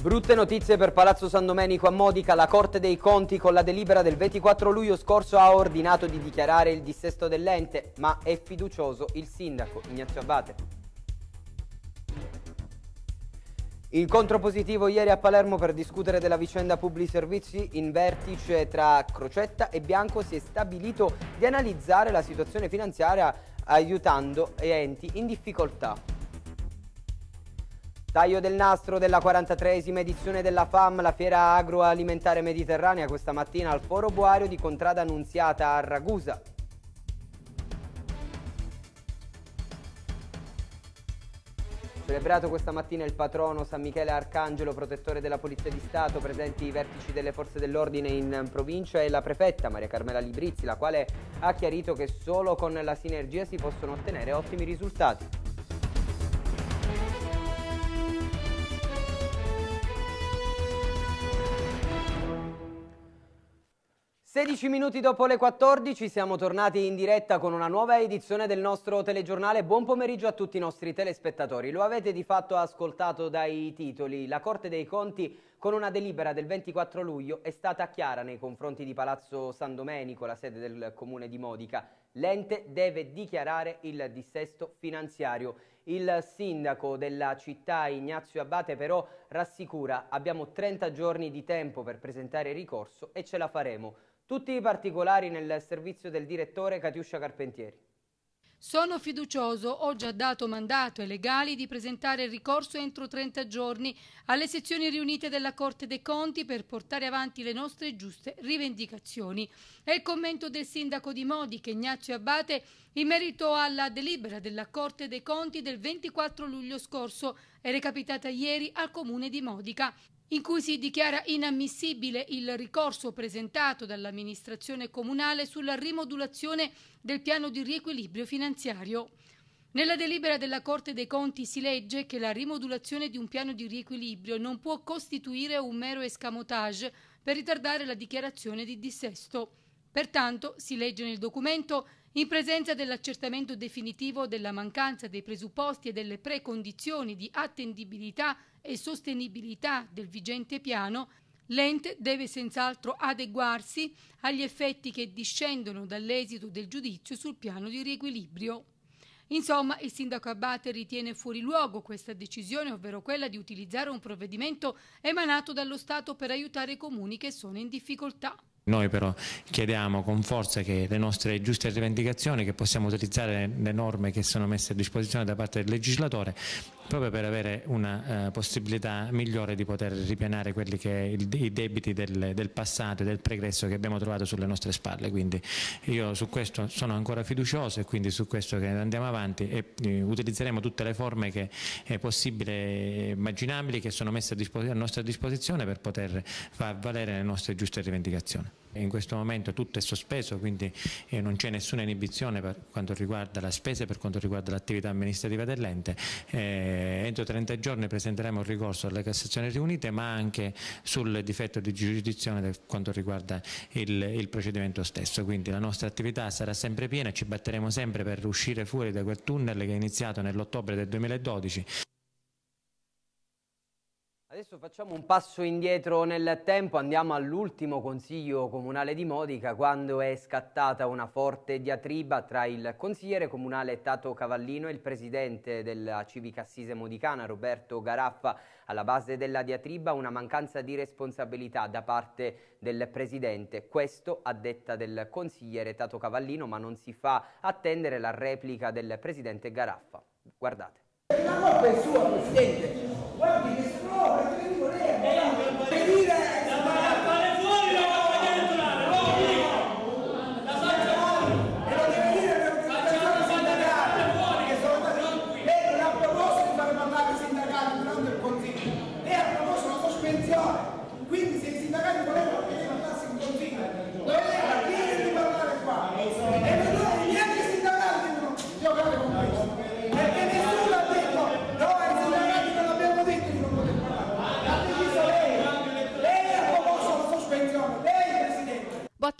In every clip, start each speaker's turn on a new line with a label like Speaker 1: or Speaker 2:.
Speaker 1: Brutte notizie per Palazzo San Domenico a Modica. La Corte dei Conti con la delibera del 24 luglio scorso ha ordinato di dichiarare il dissesto dell'ente, ma è fiducioso il sindaco Ignazio Abate. Incontro positivo ieri a Palermo per discutere della vicenda pubblici servizi. In vertice tra Crocetta e Bianco si è stabilito di analizzare la situazione finanziaria aiutando enti in difficoltà. Taglio del nastro della 43esima edizione della FAM, la fiera agroalimentare mediterranea, questa mattina al Foro Boario di Contrada Annunziata a Ragusa. Celebrato questa mattina il patrono San Michele Arcangelo, protettore della Polizia di Stato, presenti i vertici delle forze dell'ordine in provincia e la prefetta Maria Carmela Librizzi, la quale ha chiarito che solo con la sinergia si possono ottenere ottimi risultati. 16 minuti dopo le 14 siamo tornati in diretta con una nuova edizione del nostro telegiornale. Buon pomeriggio a tutti i nostri telespettatori. Lo avete di fatto ascoltato dai titoli. La Corte dei Conti con una delibera del 24 luglio è stata chiara nei confronti di Palazzo San Domenico, la sede del comune di Modica. L'ente deve dichiarare il dissesto finanziario. Il sindaco della città Ignazio Abate però rassicura abbiamo 30 giorni di tempo per presentare ricorso e ce la faremo. Tutti i particolari nel servizio del direttore Catiuscia Carpentieri.
Speaker 2: Sono fiducioso, ho già dato mandato ai legali di presentare il ricorso entro 30 giorni alle sezioni riunite della Corte dei Conti per portare avanti le nostre giuste rivendicazioni. È il commento del sindaco di Modiche, Ignazio Abate, in merito alla delibera della Corte dei Conti del 24 luglio scorso, è recapitata ieri al comune di Modica in cui si dichiara inammissibile il ricorso presentato dall'amministrazione comunale sulla rimodulazione del piano di riequilibrio finanziario. Nella delibera della Corte dei Conti si legge che la rimodulazione di un piano di riequilibrio non può costituire un mero escamotage per ritardare la dichiarazione di dissesto. Pertanto, si legge nel documento, in presenza dell'accertamento definitivo della mancanza dei presupposti e delle precondizioni di attendibilità e sostenibilità del vigente piano, l'ente deve senz'altro adeguarsi agli effetti che discendono dall'esito del giudizio sul piano di riequilibrio. Insomma, il sindaco Abate ritiene fuori luogo questa decisione, ovvero quella di utilizzare un provvedimento emanato dallo Stato per aiutare i comuni che sono in difficoltà.
Speaker 3: Noi però chiediamo con forza che le nostre giuste rivendicazioni, che possiamo utilizzare le norme che sono messe a disposizione da parte del legislatore, proprio per avere una eh, possibilità migliore di poter ripianare quelli che il, i debiti del, del, passato e del pregresso che abbiamo trovato sulle nostre spalle. Quindi io su questo sono ancora fiducioso e quindi su questo che andiamo avanti e eh, utilizzeremo tutte le forme che è possibile immaginabili che sono messe a, a nostra disposizione per poter far valere le nostre giuste rivendicazioni. In questo momento tutto è sospeso, quindi eh, non c'è nessuna inibizione per quanto riguarda la spesa e per quanto riguarda l'attività amministrativa dell'ente. Eh, entro 30 giorni presenteremo un ricorso alle Cassazioni riunite, ma anche sul difetto di giurisdizione per quanto riguarda il, il procedimento stesso. Quindi la nostra attività sarà sempre piena, ci batteremo sempre per uscire fuori da quel tunnel che è iniziato nell'ottobre del 2012.
Speaker 1: Adesso facciamo un passo indietro nel tempo, andiamo all'ultimo consiglio comunale di Modica quando è scattata una forte diatriba tra il consigliere comunale Tato Cavallino e il presidente della Civica Assise Modicana Roberto Garaffa. Alla base della diatriba una mancanza di responsabilità da parte del presidente, questo a detta del consigliere Tato Cavallino, ma non si fa attendere la replica del presidente Garaffa. Guardate.
Speaker 4: La colpa è sua, presidente. What biggest
Speaker 5: oh, fraud?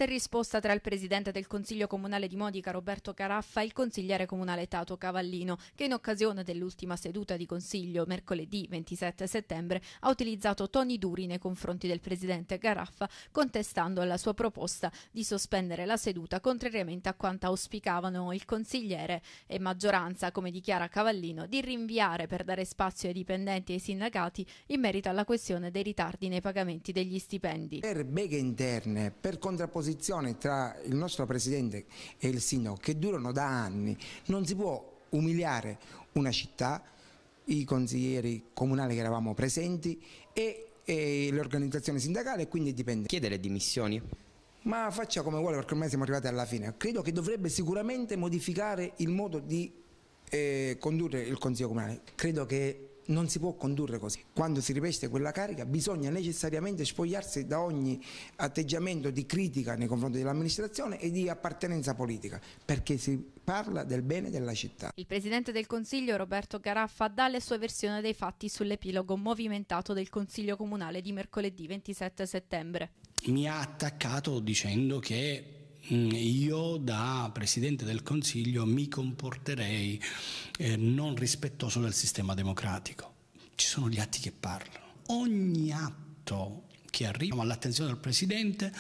Speaker 6: botta e risposta tra il presidente del Consiglio Comunale di Modica Roberto Caraffa e il consigliere comunale Tato Cavallino, che in occasione dell'ultima seduta di Consiglio mercoledì 27 settembre ha utilizzato toni duri nei confronti del presidente Caraffa, contestando la sua proposta di sospendere la seduta contrariamente a quanto auspicavano il consigliere e maggioranza, come dichiara Cavallino, di rinviare per dare spazio ai dipendenti e ai sindacati in merito alla questione dei ritardi nei pagamenti degli stipendi. Per
Speaker 7: beghe
Speaker 4: interne, per contrapposizione opposizione tra il nostro Presidente e il Sindaco che durano da anni, non si può umiliare una città, i consiglieri comunali che eravamo presenti e, e l'organizzazione sindacale e quindi dipende. Chiede le dimissioni? Ma faccia come vuole perché ormai siamo arrivati alla fine. Credo che dovrebbe sicuramente modificare il modo di eh, condurre il Consiglio Comunale. Credo che non si può condurre così. Quando si riveste quella carica bisogna necessariamente spogliarsi da ogni atteggiamento di critica nei confronti dell'amministrazione e di appartenenza politica, perché si parla del bene della città.
Speaker 6: Il Presidente del Consiglio Roberto Garaffa dà la sua versione dei fatti sull'epilogo movimentato del Consiglio Comunale di mercoledì 27 settembre.
Speaker 5: Mi ha attaccato dicendo che Mm, io da Presidente del Consiglio mi comporterei eh, non rispettoso del sistema democratico. Ci sono gli atti che parlano. Ogni atto che arriva all'attenzione del Presidente,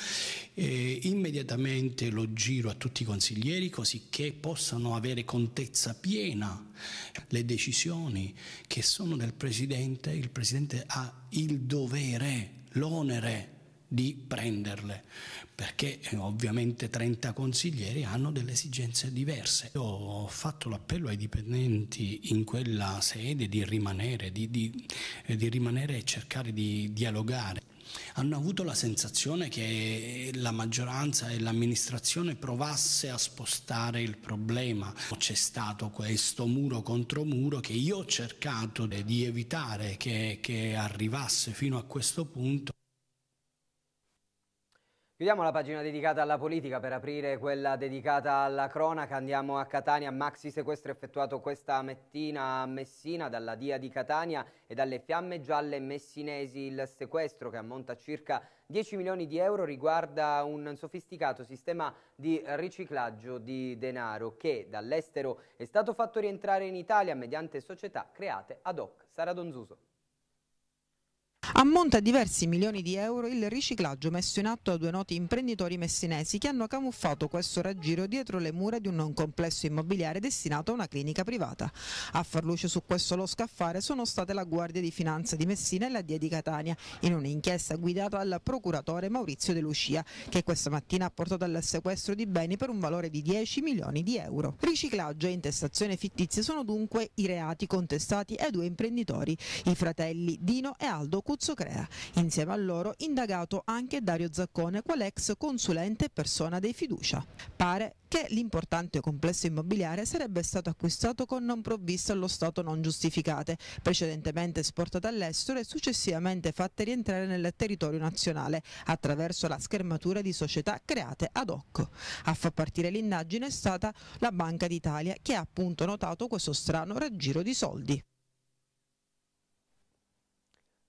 Speaker 5: eh, immediatamente lo giro a tutti i consiglieri così che possano avere contezza piena le decisioni che sono del Presidente. Il Presidente ha il dovere, l'onere di prenderle perché eh, ovviamente 30 consiglieri hanno delle esigenze diverse. Io ho fatto l'appello ai dipendenti in quella sede di rimanere, di, di, eh, di rimanere e cercare di dialogare hanno avuto la sensazione che la maggioranza e l'amministrazione provasse a spostare il problema. C'è stato questo muro contro muro che io ho cercato di evitare che, che arrivasse fino a questo punto.
Speaker 1: Chiudiamo la pagina dedicata alla politica per aprire quella dedicata alla cronaca. Andiamo a Catania, maxi sequestro effettuato questa mattina a Messina dalla DIA di Catania e dalle fiamme gialle messinesi. Il sequestro che ammonta a circa 10 milioni di euro riguarda un sofisticato sistema di riciclaggio di denaro che dall'estero è stato fatto rientrare in Italia mediante società create ad hoc. Sara Donzuso.
Speaker 4: Ammonta a diversi milioni di euro il riciclaggio messo in atto da due noti imprenditori messinesi che hanno camuffato questo raggiro dietro le mura di un non complesso immobiliare destinato a una clinica privata. A far luce su questo lo affare sono state la Guardia di Finanza di Messina e la DIA di Catania in un'inchiesta guidata dal procuratore Maurizio De Lucia che questa mattina ha portato al sequestro di beni per un valore di 10 milioni di euro. Riciclaggio e intestazione fittizie sono dunque i reati contestati ai due imprenditori, i fratelli Dino e Aldo Cutano Caruso Crea. Insieme a loro indagato anche Dario Zaccone, qual ex consulente e persona dei fiducia. Pare che l'importante complesso immobiliare sarebbe stato acquistato con non provviste allo Stato non giustificate, precedentemente esportate all'estero e successivamente fatte rientrare nel territorio nazionale attraverso la schermatura di società create ad hoc. A far partire l'indagine è stata la Banca d'Italia che ha appunto notato questo strano raggiro di soldi.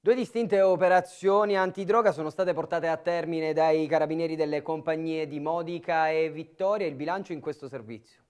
Speaker 1: Due distinte operazioni antidroga sono state portate a termine dai carabinieri delle compagnie di Modica e Vittoria, il bilancio in questo servizio.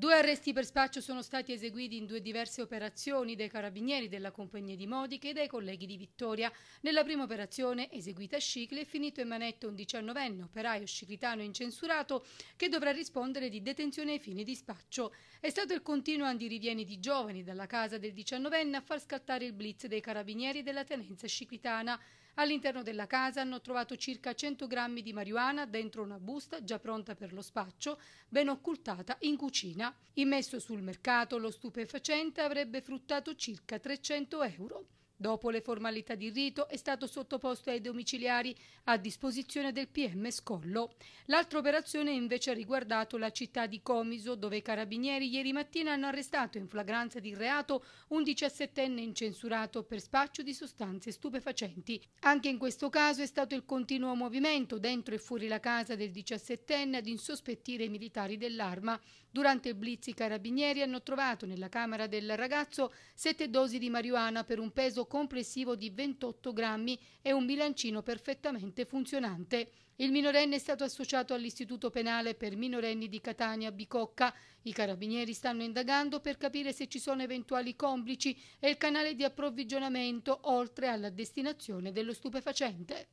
Speaker 2: Due arresti per spaccio sono stati eseguiti in due diverse operazioni dai carabinieri della compagnia di Modiche e dai colleghi di Vittoria. Nella prima operazione, eseguita a Scicle, è finito in manetto un diciannovenne operaio sciclitano incensurato che dovrà rispondere di detenzione ai fini di spaccio. È stato il continuo andirivieni di giovani dalla casa del diciannovenne a far scattare il blitz dei carabinieri della tenenza sciclitana. All'interno della casa hanno trovato circa 100 grammi di marijuana dentro una busta già pronta per lo spaccio, ben occultata in cucina. Immesso sul mercato, lo stupefacente avrebbe fruttato circa 300 euro. Dopo le formalità di rito è stato sottoposto ai domiciliari a disposizione del PM Scollo. L'altra operazione invece ha riguardato la città di Comiso, dove i carabinieri ieri mattina hanno arrestato in flagranza di reato un 17enne incensurato per spaccio di sostanze stupefacenti. Anche in questo caso è stato il continuo movimento dentro e fuori la casa del 17enne ad insospettire i militari dell'arma Durante il blitz i carabinieri hanno trovato nella camera del ragazzo sette dosi di marijuana per un peso complessivo di 28 grammi e un bilancino perfettamente funzionante. Il minorenne è stato associato all'Istituto Penale per minorenni di Catania Bicocca. I carabinieri stanno indagando per capire se ci sono eventuali complici e il canale di approvvigionamento oltre alla destinazione dello stupefacente.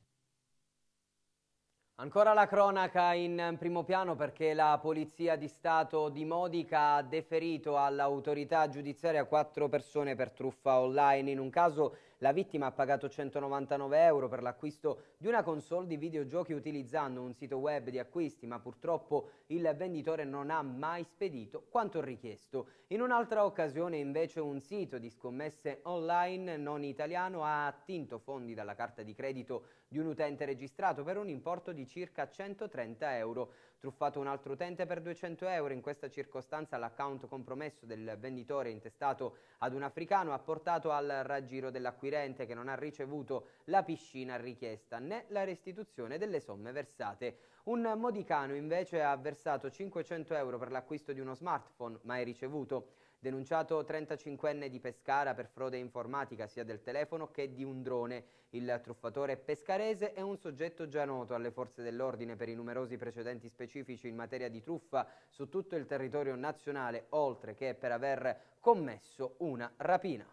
Speaker 1: Ancora la cronaca in primo piano perché la Polizia di Stato di Modica ha deferito all'autorità giudiziaria quattro persone per truffa online in un caso la vittima ha pagato 199 euro per l'acquisto di una console di videogiochi utilizzando un sito web di acquisti, ma purtroppo il venditore non ha mai spedito quanto richiesto. In un'altra occasione invece un sito di scommesse online non italiano ha attinto fondi dalla carta di credito di un utente registrato per un importo di circa 130 euro. Truffato un altro utente per 200 euro, in questa circostanza l'account compromesso del venditore intestato ad un africano ha portato al raggiro dell'acquirente che non ha ricevuto la piscina richiesta né la restituzione delle somme versate. Un modicano invece ha versato 500 euro per l'acquisto di uno smartphone ma è ricevuto Denunciato 35enne di Pescara per frode informatica sia del telefono che di un drone. Il truffatore pescarese è un soggetto già noto alle forze dell'ordine per i numerosi precedenti specifici in materia di truffa su tutto il territorio nazionale, oltre che per aver commesso una rapina.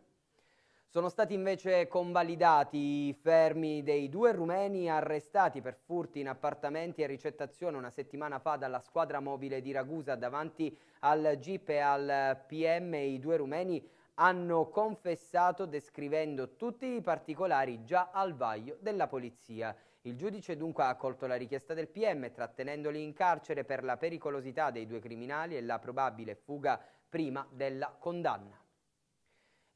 Speaker 1: Sono stati invece convalidati i fermi dei due rumeni arrestati per furti in appartamenti e ricettazione una settimana fa dalla squadra mobile di Ragusa davanti al GIP e al PM. I due rumeni hanno confessato descrivendo tutti i particolari già al vaglio della polizia. Il giudice dunque ha accolto la richiesta del PM trattenendoli in carcere per la pericolosità dei due criminali e la probabile fuga prima della condanna.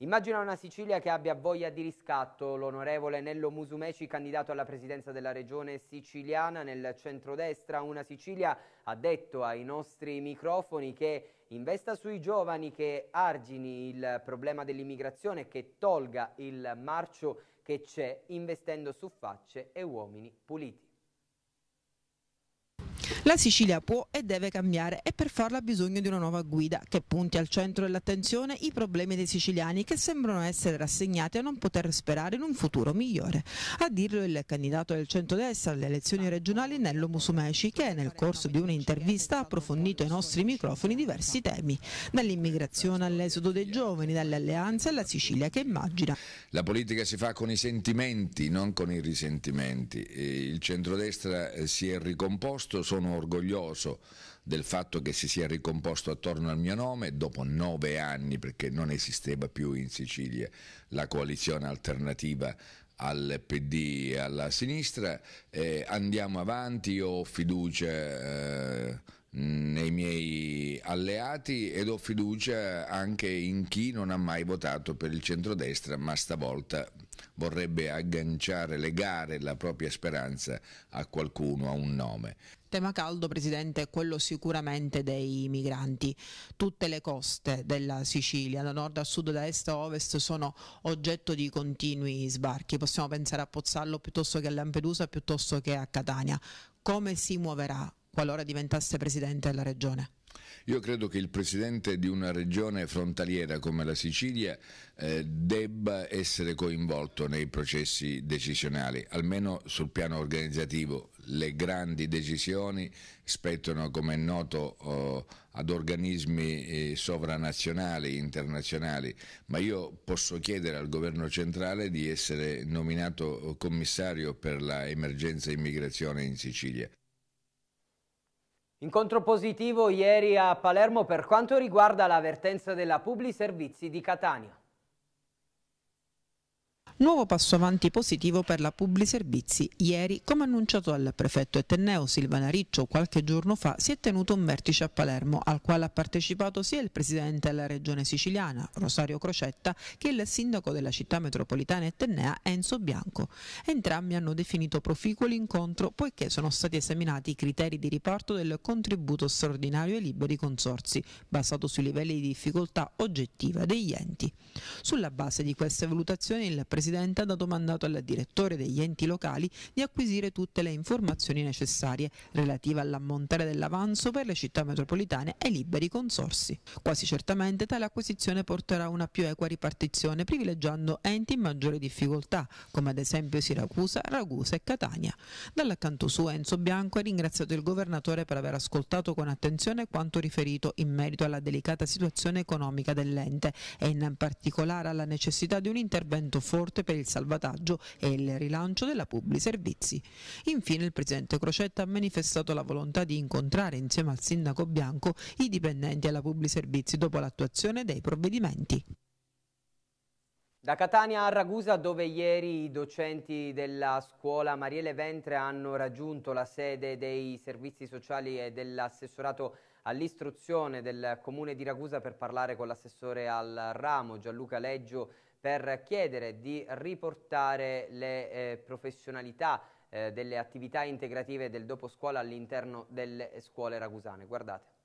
Speaker 1: Immagina una Sicilia che abbia voglia di riscatto. L'onorevole Nello Musumeci, candidato alla presidenza della regione siciliana nel centrodestra, una Sicilia ha detto ai nostri microfoni che investa sui giovani, che argini il problema dell'immigrazione, che tolga il marcio che c'è investendo su facce e uomini puliti.
Speaker 4: La Sicilia può e deve cambiare e per farlo ha bisogno di una nuova guida che punti al centro dell'attenzione i problemi dei siciliani che sembrano essere rassegnati a non poter sperare in un futuro migliore. A dirlo il candidato del centrodestra alle elezioni regionali Nello Musumeci che nel corso di un'intervista ha approfondito ai nostri microfoni diversi temi, dall'immigrazione all'esodo dei giovani, dalle alleanze alla Sicilia che immagina.
Speaker 8: La politica si fa con i sentimenti, non con i risentimenti. Eh, il centrodestra eh, si è ricomposto, sono orgoglioso del fatto che si sia ricomposto attorno al mio nome dopo nove anni perché non esisteva più in Sicilia la coalizione alternativa al PD e alla sinistra, eh, andiamo avanti, io ho fiducia eh, nei miei alleati ed ho fiducia anche in chi non ha mai votato per il centrodestra, ma stavolta vorrebbe agganciare, legare la propria speranza a qualcuno, a un nome.
Speaker 4: Tema caldo, Presidente, è quello sicuramente dei migranti. Tutte le coste della Sicilia, da nord a sud, da est a ovest, sono oggetto di continui sbarchi. Possiamo pensare a Pozzallo piuttosto che a Lampedusa, piuttosto che a Catania. Come si muoverà qualora diventasse presidente della regione?
Speaker 8: Io credo che il presidente di una regione frontaliera come la Sicilia eh, debba essere coinvolto nei processi decisionali, almeno sul piano organizzativo. Le grandi decisioni spettano, come è noto, oh, ad organismi eh, sovranazionali, internazionali, ma io posso chiedere al governo centrale di essere nominato commissario per l'emergenza immigrazione in Sicilia.
Speaker 1: Incontro positivo ieri a Palermo per quanto riguarda l'avvertenza della Publi Servizi di Catania.
Speaker 4: Nuovo passo avanti positivo per la Publi Servizi. Ieri, come annunciato dal prefetto Etenneo Silvana Riccio qualche giorno fa, si è tenuto un vertice a Palermo al quale ha partecipato sia il presidente della regione siciliana, Rosario Crocetta, che il sindaco della città metropolitana etnea Enzo Bianco. Entrambi hanno definito proficuo l'incontro poiché sono stati esaminati i criteri di riparto del contributo straordinario ai liberi consorsi, basato sui livelli di difficoltà oggettiva degli enti. Sulla base di queste valutazioni il presidente Presidente ha dato mandato al direttore degli enti locali di acquisire tutte le informazioni necessarie relative all'ammontare dell'avanzo per le città metropolitane e liberi consorsi. Quasi certamente tale acquisizione porterà a una più equa ripartizione privilegiando enti in maggiore difficoltà, come ad esempio Siracusa, Ragusa e Catania. Dall'accanto suo Enzo Bianco ha ringraziato il governatore per aver ascoltato con attenzione quanto riferito in merito alla delicata situazione economica dell'ente e in particolare alla necessità di un intervento forte forte per il salvataggio e il rilancio della pubblici servizi. Infine il Presidente Crocetta ha manifestato la volontà di incontrare insieme al Sindaco Bianco i dipendenti alla pubblici servizi dopo l'attuazione dei provvedimenti.
Speaker 1: Da Catania a Ragusa, dove ieri i docenti della scuola Mariele Ventre hanno raggiunto la sede dei servizi sociali e dell'assessorato all'istruzione del comune di Ragusa per parlare con l'assessore al ramo Gianluca Leggio per chiedere di riportare le eh, professionalità eh, delle attività integrative del dopo scuola all'interno delle scuole ragusane. Guardate.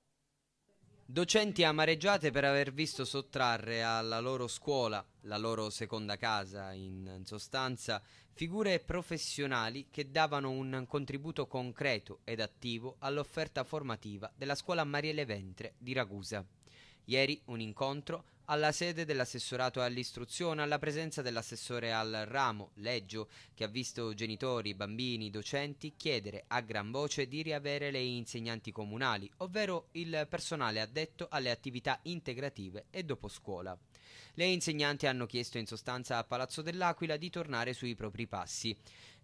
Speaker 1: Docenti amareggiate per aver visto sottrarre alla loro scuola, la loro seconda casa in sostanza, figure professionali che davano un contributo concreto ed attivo all'offerta formativa della scuola Mariele Ventre di Ragusa. Ieri un incontro alla sede dell'assessorato all'istruzione, alla presenza dell'assessore al ramo, Leggio, che ha visto genitori, bambini, docenti chiedere a gran voce di riavere le insegnanti comunali, ovvero il personale addetto alle attività integrative e dopo scuola. Le insegnanti hanno chiesto in sostanza a Palazzo dell'Aquila di tornare sui propri passi.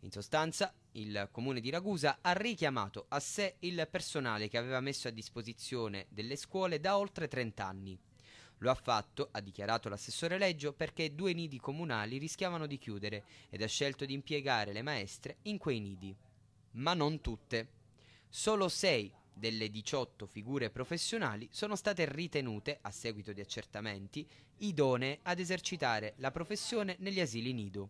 Speaker 1: In sostanza, il comune di Ragusa ha richiamato a sé il personale che aveva messo a disposizione delle scuole da oltre 30 anni. Lo ha fatto, ha dichiarato l'assessore Leggio, perché due nidi comunali rischiavano di chiudere ed ha scelto di impiegare le maestre in quei nidi. Ma non tutte. Solo sei delle 18 figure professionali sono state ritenute, a seguito di accertamenti, idonee ad esercitare la professione negli asili nido.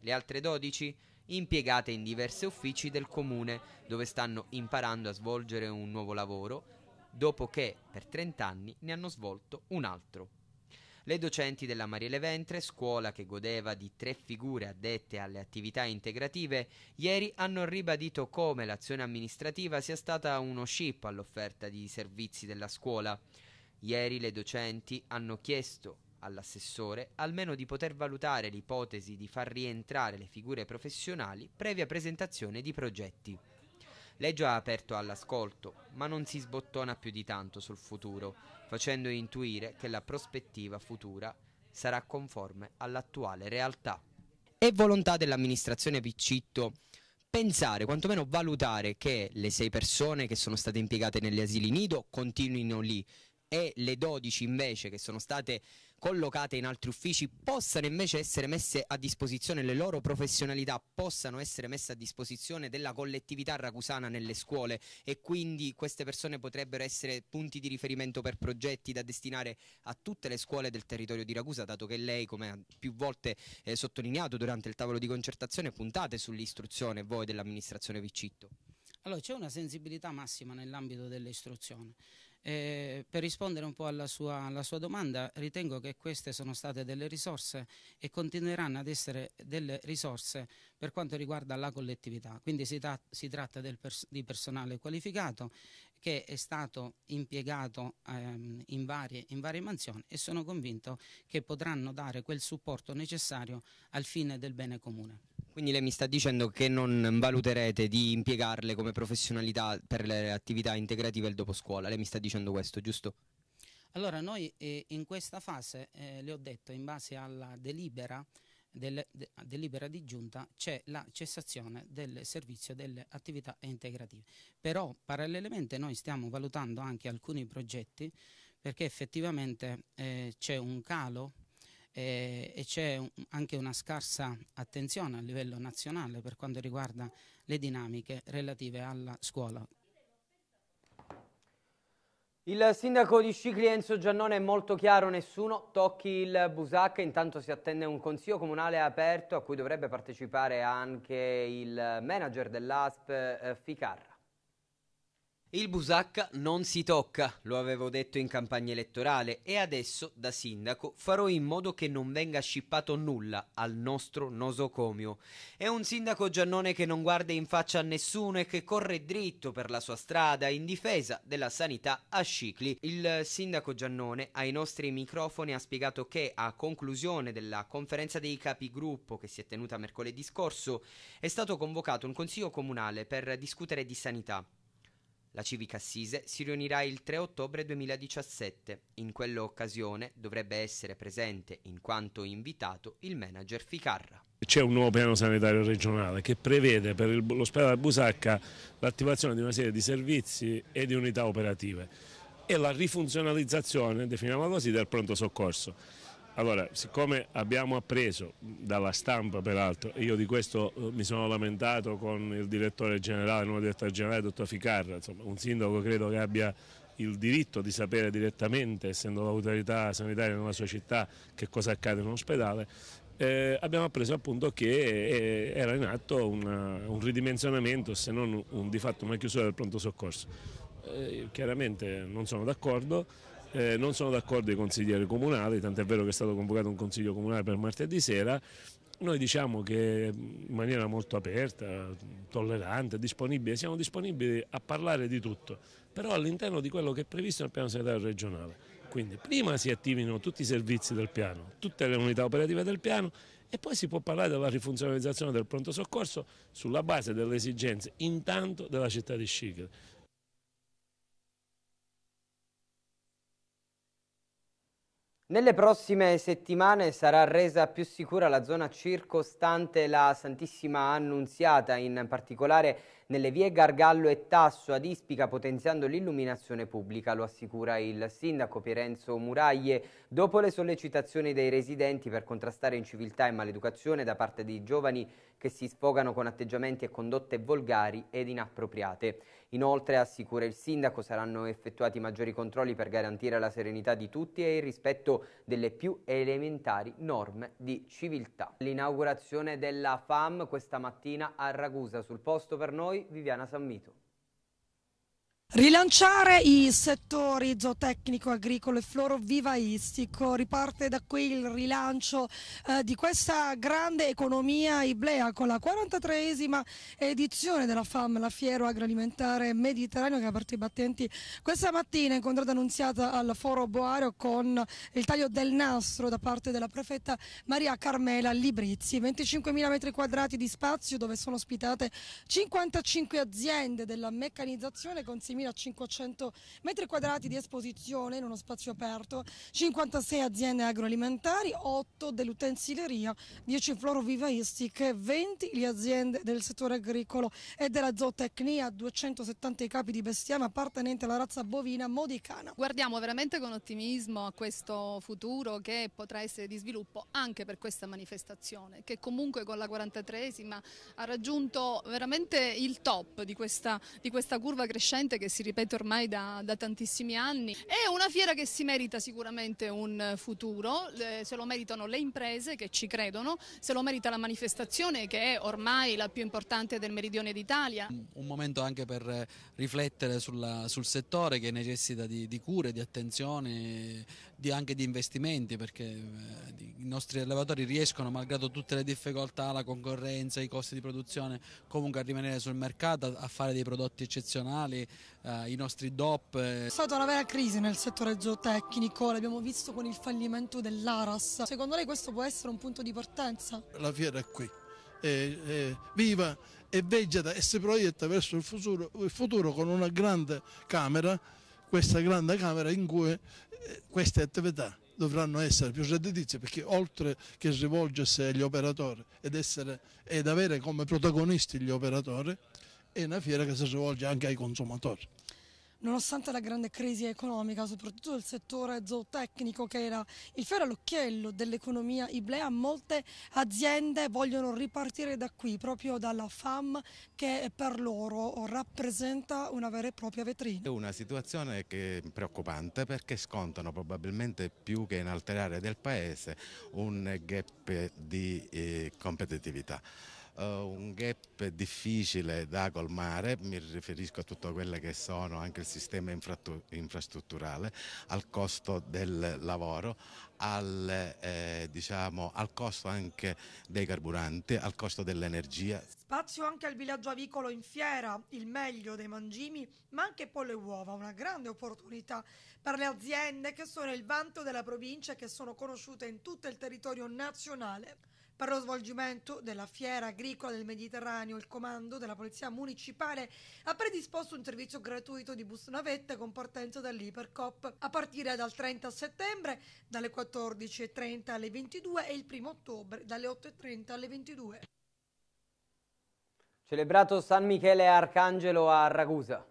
Speaker 1: Le altre 12 impiegate in diversi uffici del comune, dove stanno imparando a svolgere un nuovo lavoro, dopo che per 30 anni ne hanno svolto un altro. Le docenti della Mariele Ventre, scuola che godeva di tre figure addette alle attività integrative, ieri hanno ribadito come l'azione amministrativa sia stata uno scippo all'offerta di servizi della scuola. Ieri le docenti hanno chiesto all'assessore almeno di poter valutare l'ipotesi di far rientrare le figure professionali previa presentazione di progetti. Lei già è aperto all'ascolto, ma non si sbottona più di tanto sul futuro, facendo intuire che la prospettiva futura sarà conforme all'attuale realtà. È volontà dell'amministrazione Piccitto pensare, quantomeno valutare che le sei persone che sono state impiegate negli asili nido continuino lì e le 12 invece che sono state collocate in altri uffici possano invece essere messe a disposizione, le loro professionalità possano essere messe a disposizione della collettività racusana nelle scuole e quindi queste persone potrebbero essere punti di riferimento per progetti da destinare a tutte le scuole del territorio di Ragusa, dato che lei, come ha più volte eh, sottolineato durante il tavolo di concertazione, puntate sull'istruzione voi dell'amministrazione Vicitto.
Speaker 9: Allora, c'è una sensibilità massima nell'ambito dell'istruzione. Eh, per rispondere un po' alla sua, alla sua, domanda, ritengo che queste sono state delle risorse e continueranno ad essere delle risorse per quanto riguarda la collettività. Quindi si, tra si tratta pers di personale qualificato che è stato impiegato ehm, in, varie, in, varie, mansioni e sono convinto che potranno dare quel supporto necessario al fine del bene comune.
Speaker 1: Quindi lei mi sta dicendo che non valuterete di impiegarle come professionalità per le attività integrative il dopo scuola, lei mi sta dicendo questo, giusto?
Speaker 9: Allora noi eh, in questa fase, eh, le ho detto, in base alla delibera, del, de, delibera di giunta c'è la cessazione del servizio delle attività integrative. Però parallelamente noi stiamo valutando anche alcuni progetti perché effettivamente eh, c'è un calo eh, e c'è un, anche una scarsa attenzione a livello nazionale per quanto riguarda le dinamiche relative alla scuola.
Speaker 1: Il sindaco di Scicli Enzo Giannone è molto chiaro, nessuno tocchi il Busacca, intanto si attende un consiglio comunale aperto a cui dovrebbe partecipare anche il manager dell'ASP eh, Ficar. Il Busacca non si tocca, lo avevo detto in campagna elettorale e adesso da sindaco farò in modo che non venga scippato nulla al nostro nosocomio. È un sindaco Giannone che non guarda in faccia a nessuno e che corre dritto per la sua strada in difesa della sanità a Scicli. Il sindaco Giannone ai nostri microfoni ha spiegato che a conclusione della conferenza dei capigruppo che si è tenuta mercoledì scorso è stato convocato un consiglio comunale per discutere di sanità. La Civica Assise si riunirà il 3 ottobre 2017. In quell'occasione dovrebbe essere presente, in quanto invitato, il manager
Speaker 7: Ficarra. C'è un nuovo piano sanitario regionale che prevede per l'ospedale Busacca l'attivazione di una serie di servizi e di unità operative e la rifunzionalizzazione, definiamola così, del pronto soccorso allora, siccome abbiamo appreso dalla stampa peraltro, io di questo eh, mi sono lamentato con il direttore generale, il nuovo direttore generale, dottor Ficarra, insomma, un sindaco credo che abbia il diritto di sapere direttamente, essendo l'autorità sanitaria nella sua città, che cosa accade in un ospedale, eh, abbiamo appreso appunto che eh, era in atto una, eh, un ridimensionamento, se non un, di fatto una chiusura del pronto soccorso. Eh, chiaramente non sono d'accordo eh, non sono d'accordo i consiglieri comunali, tant'è vero che è stato convocato un consiglio comunale per martedì sera, noi diciamo che in maniera molto aperta, tollerante, disponibile, siamo disponibili a parlare di tutto, però all'interno di quello che è previsto nel piano sanitario regionale. Quindi prima si attivino tutti i servizi del piano, tutte le unità operative del piano e poi si può parlare della rifunzionalizzazione del pronto soccorso sulla base delle esigenze intanto della città di Scicli.
Speaker 1: Nelle prossime settimane sarà resa più sicura la zona circostante la Santissima Annunziata, in particolare nelle vie Gargallo e Tasso ad Ispica, potenziando l'illuminazione pubblica, lo assicura il sindaco Pierenzo Muraglie, dopo le sollecitazioni dei residenti per contrastare inciviltà e maleducazione da parte di giovani che si sfogano con atteggiamenti e condotte volgari ed inappropriate. Inoltre, assicura il sindaco, saranno effettuati maggiori controlli per garantire la serenità di tutti e il rispetto delle più elementari norme di civiltà. L'inaugurazione della FAM questa mattina a Ragusa, sul posto per noi Viviana
Speaker 10: Sammito. Rilanciare i settori zootecnico, agricolo e florovivaistico, riparte da qui il rilancio eh, di questa grande economia iblea con la 43esima edizione della FAM, la Fiero Agroalimentare Mediterraneo che ha aperto i battenti questa mattina, incontrata annunziata al Foro Boario con il taglio del nastro da parte della prefetta Maria Carmela Librizzi. 25.000 metri quadrati di spazio dove sono ospitate 55 aziende della meccanizzazione con 6.000 2.500 metri quadrati di esposizione in uno spazio aperto, 56 aziende agroalimentari, 8 dell'utensileria, 10 florovivaistiche, 20 le aziende del settore agricolo e della zootecnia, 270 i capi di bestiame appartenenti alla razza bovina modicana. Guardiamo veramente con ottimismo a questo futuro che potrà essere di sviluppo anche per questa manifestazione, che comunque con la 43esima ha raggiunto veramente il top di questa, di questa curva crescente che si ripete ormai da, da tantissimi anni. È una fiera che si merita sicuramente un futuro, eh, se lo meritano le imprese che ci credono, se lo merita la manifestazione che è ormai la più importante del meridione d'Italia.
Speaker 5: Un momento anche per riflettere sulla, sul settore che necessita di, di cure, di attenzione, di, anche di investimenti perché eh, i nostri allevatori riescono malgrado tutte le difficoltà, la concorrenza, i costi di produzione comunque a rimanere sul mercato, a fare dei prodotti eccezionali eh, i nostri DOP. Eh. È
Speaker 10: stata una vera crisi nel settore zootecnico, l'abbiamo visto con il fallimento dell'Aras. Secondo lei questo può essere un punto di partenza?
Speaker 5: La fiera è qui, è, è viva e vegeta e si proietta verso il futuro, il futuro con una grande camera, questa grande camera in cui eh, queste attività dovranno essere più redditizie perché oltre che rivolgersi agli operatori ed, essere, ed avere come protagonisti gli operatori è una fiera che si rivolge anche ai consumatori.
Speaker 10: Nonostante la grande crisi economica, soprattutto del settore zootecnico che era il fiore all'occhiello dell'economia iblea, molte aziende vogliono ripartire da qui, proprio dalla FAM che per loro rappresenta una vera e propria vetrina.
Speaker 7: È una situazione che è preoccupante perché scontano probabilmente più che in altre aree del paese un gap di eh, competitività. Eh, un gap difficile da colmare, mi riferisco a tutto quello che sono anche il sistema infrastrutturale, al costo del lavoro, al, eh, diciamo, al costo anche dei carburanti, al costo dell'energia.
Speaker 10: Spazio anche al villaggio avicolo in fiera, il meglio dei mangimi, ma anche polle uova, una grande opportunità per le aziende che sono il vanto della provincia e che sono conosciute in tutto il territorio nazionale. Per lo svolgimento della fiera agricola del Mediterraneo, il comando della Polizia Municipale ha predisposto un servizio gratuito di bus navetta con partenza dall'Ipercop a partire dal 30 settembre dalle 14.30 alle 22 e il 1 ottobre dalle 8.30 alle 22.
Speaker 1: Celebrato San Michele Arcangelo a Ragusa.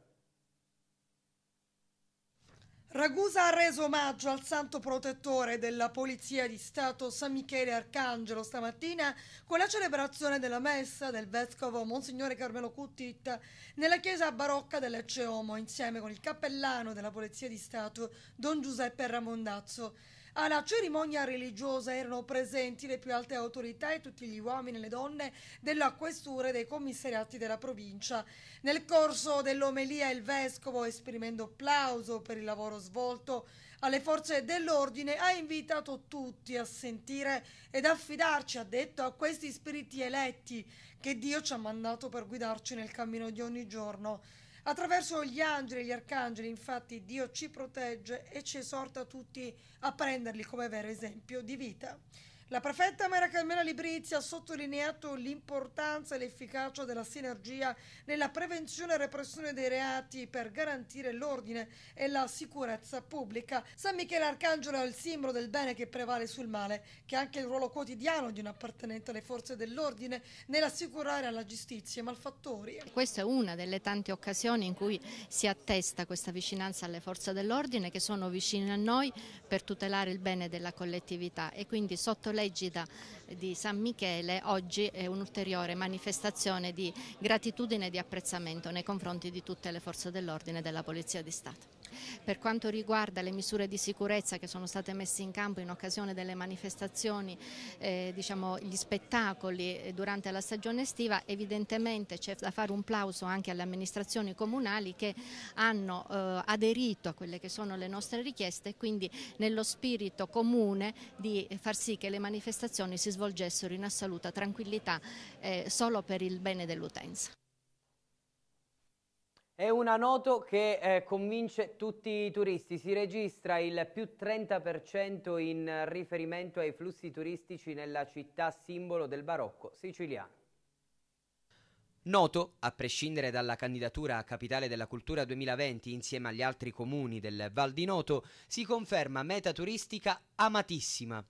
Speaker 10: Ragusa ha reso omaggio al santo protettore della Polizia di Stato San Michele Arcangelo stamattina con la celebrazione della messa del vescovo Monsignore Carmelo Cuttit nella chiesa barocca dell'Ecceomo insieme con il cappellano della Polizia di Stato Don Giuseppe Ramondazzo. Alla ah, cerimonia religiosa erano presenti le più alte autorità e tutti gli uomini e le donne della questura e dei commissariati della provincia. Nel corso dell'omelia il vescovo, esprimendo applauso per il lavoro svolto alle forze dell'ordine, ha invitato tutti a sentire ed affidarci, ha detto, a questi spiriti eletti che Dio ci ha mandato per guidarci nel cammino di ogni giorno. Attraverso gli angeli e gli arcangeli, infatti, Dio ci protegge e ci esorta tutti a prenderli come vero esempio di vita. La prefetta Mara Carmela Librizia ha sottolineato l'importanza e l'efficacia della sinergia nella prevenzione e repressione dei reati per garantire l'ordine e la sicurezza pubblica. San Michele Arcangelo è il simbolo del bene che prevale sul male, che ha anche il ruolo quotidiano di un appartenente alle forze dell'ordine nell'assicurare alla giustizia i malfattori.
Speaker 6: Questa è una delle tante occasioni in cui si attesta questa vicinanza alle forze dell'ordine che sono vicine a noi per tutelare il bene della collettività e quindi sottolineiamo Collegida di San Michele oggi è un'ulteriore manifestazione di gratitudine e di apprezzamento nei confronti di tutte le forze dell'ordine e della Polizia di Stato. Per quanto riguarda le misure di sicurezza che sono state messe in campo in occasione delle manifestazioni, eh, diciamo, gli spettacoli eh, durante la stagione estiva, evidentemente c'è da fare un plauso anche alle amministrazioni comunali che hanno eh, aderito a quelle che sono le nostre richieste, quindi nello spirito comune di far sì che le manifestazioni si svolgessero in assoluta tranquillità eh, solo per il bene dell'utenza.
Speaker 1: È una nota che eh, convince tutti i turisti, si registra il più 30% in riferimento ai flussi turistici nella città simbolo del barocco siciliano. Noto, a prescindere dalla candidatura a Capitale della Cultura 2020 insieme agli altri comuni del Val di Noto, si conferma meta turistica amatissima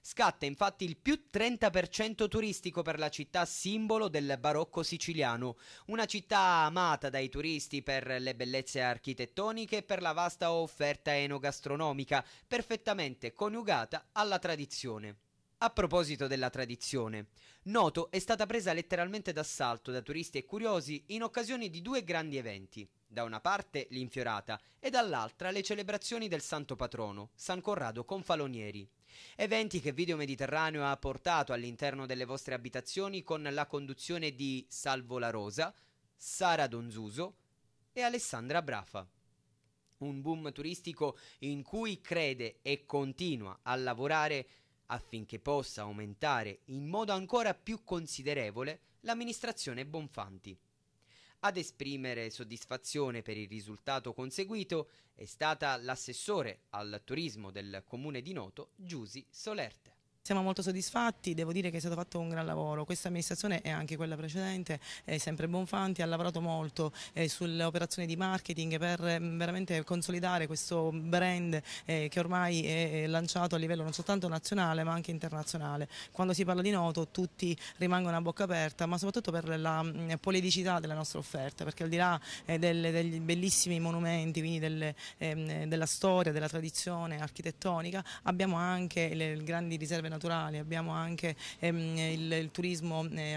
Speaker 1: Scatta infatti il più 30% turistico per la città simbolo del barocco siciliano, una città amata dai turisti per le bellezze architettoniche e per la vasta offerta enogastronomica, perfettamente coniugata alla tradizione. A proposito della tradizione, Noto è stata presa letteralmente d'assalto da turisti e curiosi in occasione di due grandi eventi, da una parte l'Infiorata e dall'altra le celebrazioni del santo patrono, San Corrado Confalonieri. Eventi che Video Mediterraneo ha portato all'interno delle vostre abitazioni con la conduzione di Salvo La Rosa, Sara Donzuso e Alessandra Brafa. Un boom turistico in cui crede e continua a lavorare affinché possa aumentare in modo ancora più considerevole l'amministrazione Bonfanti. Ad esprimere soddisfazione per il risultato conseguito è stata l'assessore al turismo del comune di Noto, Giusi Solerte.
Speaker 11: Siamo molto soddisfatti, devo dire che è stato fatto un gran lavoro. Questa amministrazione e anche quella precedente, eh, sempre Bonfanti, ha lavorato molto eh, operazioni di marketing per eh, veramente consolidare questo brand eh, che ormai è lanciato a livello non soltanto nazionale ma anche internazionale. Quando si parla di Noto tutti rimangono a bocca aperta, ma soprattutto per la mh, mm, poliedicità della nostra offerta, perché al di là eh, delle, degli bellissimi monumenti, quindi delle, ehm, della storia, della tradizione architettonica, abbiamo anche le grandi riserve naturali naturali, abbiamo anche ehm, il, il, turismo eh,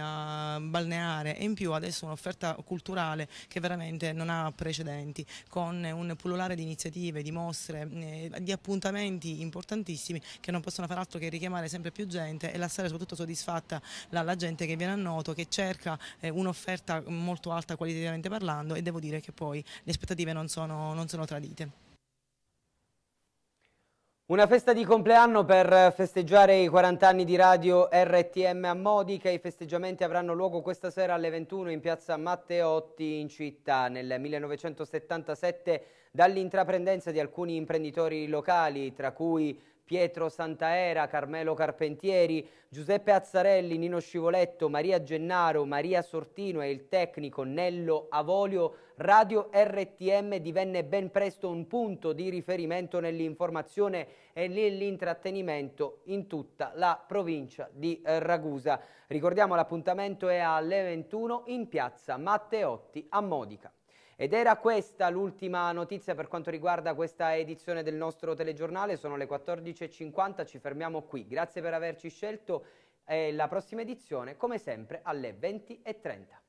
Speaker 11: balneare e in più adesso un'offerta culturale che veramente non ha precedenti, con un pullulare di iniziative, di mostre, eh, di appuntamenti importantissimi che non possono far altro che richiamare sempre più gente e lasciare soprattutto soddisfatta la, la gente che viene a noto, che cerca eh, un'offerta molto alta qualitativamente parlando e devo dire che poi le aspettative non sono, non sono tradite.
Speaker 1: Una festa di compleanno per festeggiare i 40 anni di radio RTM a Modica. I festeggiamenti avranno luogo questa sera alle 21 in piazza Matteotti in città. Nel 1977 dall'intraprendenza di alcuni imprenditori locali, tra cui Pietro Santaera, Carmelo Carpentieri, Giuseppe Azzarelli, Nino Scivoletto, Maria Gennaro, Maria Sortino e il tecnico Nello Avolio, Radio RTM divenne ben presto un punto di riferimento nell'informazione e nell'intrattenimento in tutta la provincia di eh, Ragusa. Ricordiamo l'appuntamento è alle 21 in piazza Matteotti a Modica. Ed era questa l'ultima notizia per quanto riguarda questa edizione del nostro telegiornale, sono le 14.50, ci fermiamo qui, grazie per averci scelto e la prossima edizione come sempre alle 20.30.